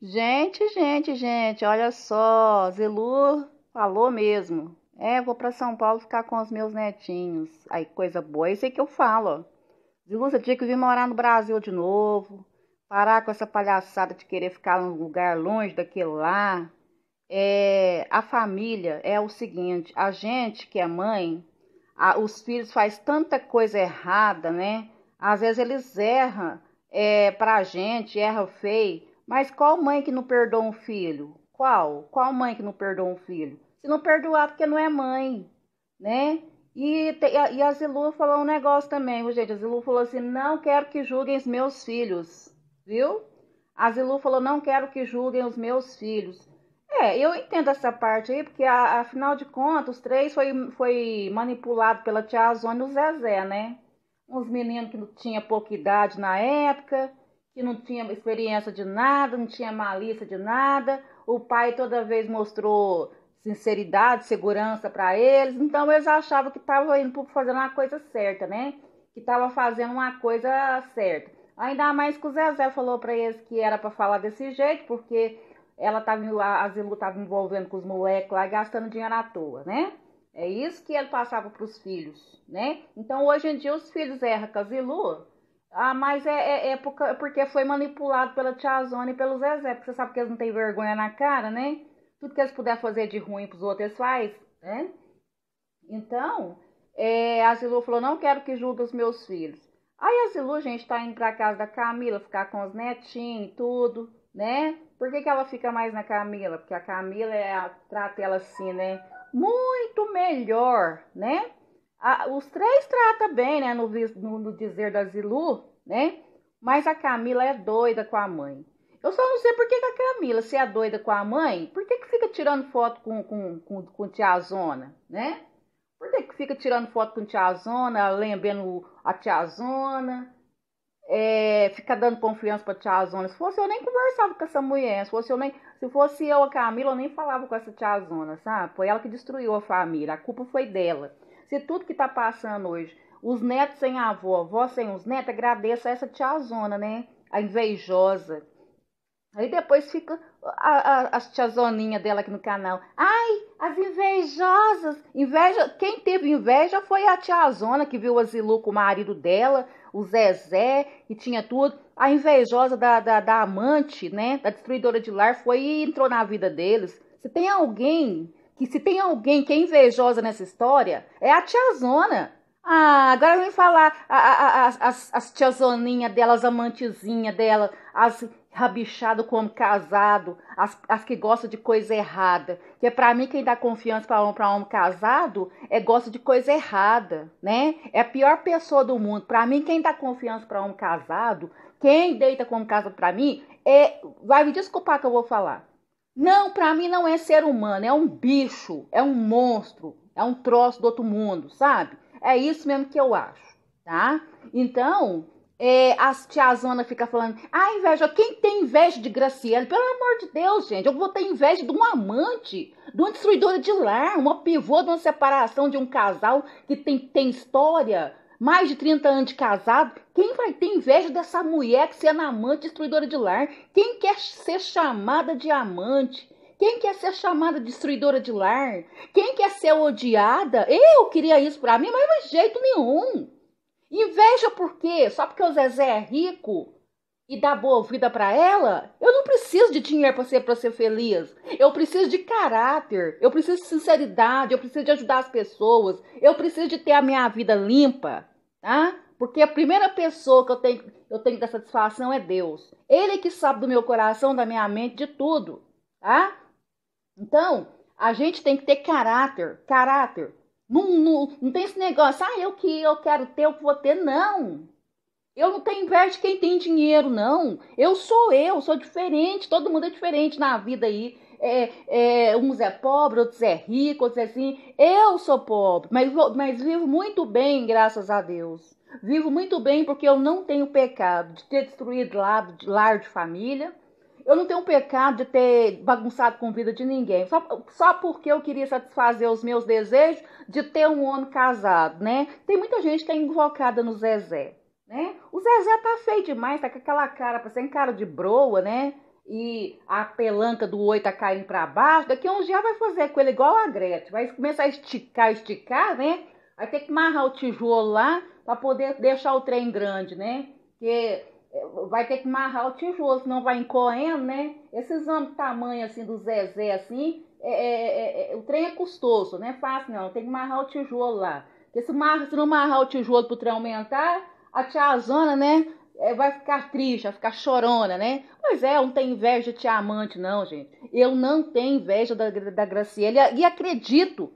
Gente, gente, gente, olha só, Zelu falou mesmo. É, vou para São Paulo ficar com os meus netinhos. Aí, coisa boa, é isso aí que eu falo. Zilu, você tinha que vir morar no Brasil de novo. Parar com essa palhaçada de querer ficar num lugar longe daquele lá. É, a família é o seguinte, a gente que é mãe, a, os filhos faz tanta coisa errada, né? Às vezes eles erram é, pra gente, erram feio mas qual mãe que não perdoa um filho? Qual? Qual mãe que não perdoa um filho? Se não perdoar, porque não é mãe, né? E, e a Zilu falou um negócio também, gente? A Zilu falou assim: não quero que julguem os meus filhos, viu? A Zilu falou: não quero que julguem os meus filhos. É, eu entendo essa parte aí, porque a, afinal de contas, os três foi, foi manipulado pela tia Azônia e o Zezé, né? Uns meninos que tinha pouca idade na época, que não tinha experiência de nada, não tinha malícia de nada. O pai toda vez mostrou sinceridade, segurança para eles. Então eles achavam que estavam indo fazendo uma coisa certa, né? Que estava fazendo uma coisa certa. Ainda mais que o Zezé falou para eles que era para falar desse jeito, porque ela tava, a Zilu estava envolvendo com os moleques lá, gastando dinheiro à toa, né? É isso que ele passava para os filhos, né? Então hoje em dia os filhos erram com a Zilu, ah, mas é, é, é porque foi manipulado pela Tia Zona e pelo Zezé, porque você sabe que eles não têm vergonha na cara, né? Tudo que eles puderem fazer de ruim pros outros, eles fazem, né? Então, é, a Zilu falou, não quero que julgue os meus filhos. Aí a Zilu, gente, tá indo pra casa da Camila, ficar com os netinhos e tudo, né? Por que, que ela fica mais na Camila? Porque a Camila é trata ela assim, né? Muito melhor, né? A, os três trata bem, né? No, no, no dizer da Zilu, né? Mas a Camila é doida com a mãe. Eu só não sei por que, a Camila, se é doida com a mãe, por que, que fica tirando foto com, com, com, com tia Zona, né? Por que, que fica tirando foto com tia Zona, lembrando a tia Zona? É, fica dando confiança pra tia Zona. Se fosse eu nem conversava com essa mulher. Se fosse eu, nem, se fosse eu a Camila, eu nem falava com essa tia Zona, sabe? Foi ela que destruiu a família. A culpa foi dela. Se tudo que tá passando hoje, os netos sem a avó, avó sem os netos, agradeça essa tiazona, né? A invejosa. Aí depois fica a, a, as tiazoninhas dela aqui no canal. Ai, as invejosas. Inveja, quem teve inveja foi a tiazona que viu a Zilu com o marido dela, o Zezé, e tinha tudo. A invejosa da, da, da amante, né? Da destruidora de lar foi e entrou na vida deles. Se tem alguém que se tem alguém que é invejosa nessa história, é a tiazona. Ah, agora vem falar a, a, a, as, as tiazoninhas dela, as amantezinhas dela, as rabichado como casado, as, as que gostam de coisa errada. Que é para mim quem dá confiança para homem, pra homem casado é gosta de coisa errada, né? É a pior pessoa do mundo. Para mim quem dá confiança para homem casado, quem deita como casado para mim, é vai me desculpar que eu vou falar. Não, para mim não é ser humano, é um bicho, é um monstro, é um troço do outro mundo, sabe? É isso mesmo que eu acho, tá? Então, é, as tiazona fica falando, ah, inveja, quem tem inveja de Graciela? Pelo amor de Deus, gente, eu vou ter inveja de um amante, de uma destruidora de lar, uma pivô de uma separação de um casal que tem, tem história, mais de 30 anos de casado, quem vai ter inveja dessa mulher que sendo amante destruidora de lar? Quem quer ser chamada de amante? Quem quer ser chamada destruidora de lar? Quem quer ser odiada? Eu queria isso para mim, mas de é jeito nenhum. Inveja por quê? Só porque o Zezé é rico e dá boa vida para ela? Eu não preciso de dinheiro para ser, ser feliz. Eu preciso de caráter. Eu preciso de sinceridade. Eu preciso de ajudar as pessoas. Eu preciso de ter a minha vida limpa. Tá? Porque a primeira pessoa que eu tenho, eu tenho que dar satisfação é Deus. Ele que sabe do meu coração, da minha mente, de tudo. Tá? Então, a gente tem que ter caráter. Caráter. Não, não, não tem esse negócio, ah, eu que eu quero ter, eu vou ter, não. Eu não tenho inveja de quem tem dinheiro, não. Eu sou eu, sou diferente, todo mundo é diferente na vida aí. É, é, uns é pobre, outros é rico, outros é assim. Eu sou pobre, mas, mas vivo muito bem, graças a Deus. Vivo muito bem porque eu não tenho pecado de ter destruído lar, lar de família. Eu não tenho pecado de ter bagunçado com a vida de ninguém. Só, só porque eu queria satisfazer os meus desejos de ter um homem casado, né? Tem muita gente que é invocada no Zezé né? O Zezé tá feio demais, tá com aquela cara, parecendo tá cara de broa, né? E a pelanca do oi tá caindo pra baixo. Daqui a uns dias vai fazer com ele igual a Gretchen. Vai começar a esticar, esticar, né? Vai ter que marrar o tijolo lá para poder deixar o trem grande, né? Porque eh, vai ter que marrar o tijolo, senão vai encorrendo, né? Esses homens tamanho assim do Zezé, assim, é, é, é, é, o trem é custoso, não é fácil não, tem que marrar o tijolo lá. Porque se, se não marrar o tijolo para o trem aumentar, a tiazona, né? É, vai ficar triste, vai ficar chorona, né? Pois é, eu não tenho inveja de tia amante, não, gente. Eu não tenho inveja da, da Graciela e acredito.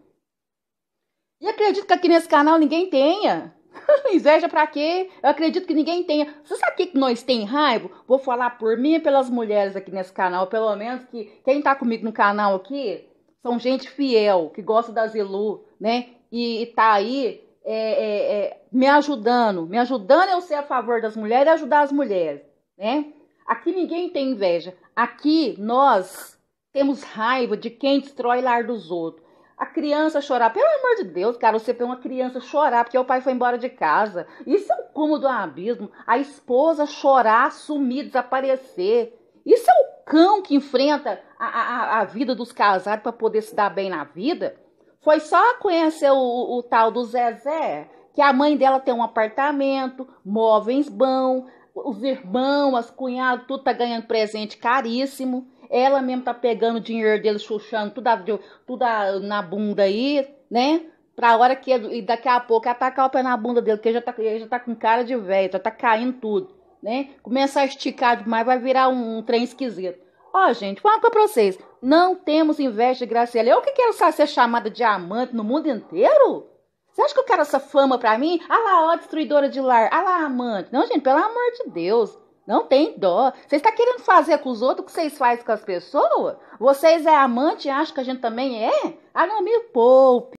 E acredito que aqui nesse canal ninguém tenha. inveja para quê? Eu acredito que ninguém tenha. Você sabe o que nós tem raiva? Vou falar por mim e pelas mulheres aqui nesse canal, pelo menos que quem tá comigo no canal aqui são gente fiel, que gosta da Zilu, né? E, e tá aí é, é, é, me ajudando, me ajudando eu ser a favor das mulheres e ajudar as mulheres, né? Aqui ninguém tem inveja. Aqui nós temos raiva de quem destrói lar dos outros. A criança chorar, pelo amor de Deus, cara, você vê uma criança chorar porque o pai foi embora de casa. Isso é o cúmulo do abismo. A esposa chorar, sumir, desaparecer. Isso é o cão que enfrenta a, a, a vida dos casados para poder se dar bem na vida. Foi só conhecer o, o tal do Zezé, que a mãe dela tem um apartamento, móveis bons, os irmãos, as cunhadas, tudo tá ganhando presente caríssimo. Ela mesmo tá pegando o dinheiro dele, chuchando tudo, a, tudo a, na bunda aí, né? Pra hora que e daqui a pouco atacar o pé na bunda dele, porque já tá, já tá com cara de velho, já tá caindo tudo, né? Começa a esticar demais, vai virar um, um trem esquisito. Ó, oh, gente, vou falar pra vocês. Não temos inveja de Graciela. Eu que quero ser chamada de amante no mundo inteiro? Você acha que eu quero essa fama pra mim? Ah lá, ó, destruidora de lar. Ah lá, amante. Não, gente, pelo amor de Deus. Não tem dó. Você está querendo fazer com os outros o que vocês fazem com as pessoas? Vocês é amante e acham que a gente também é? Ah, não, me poupe.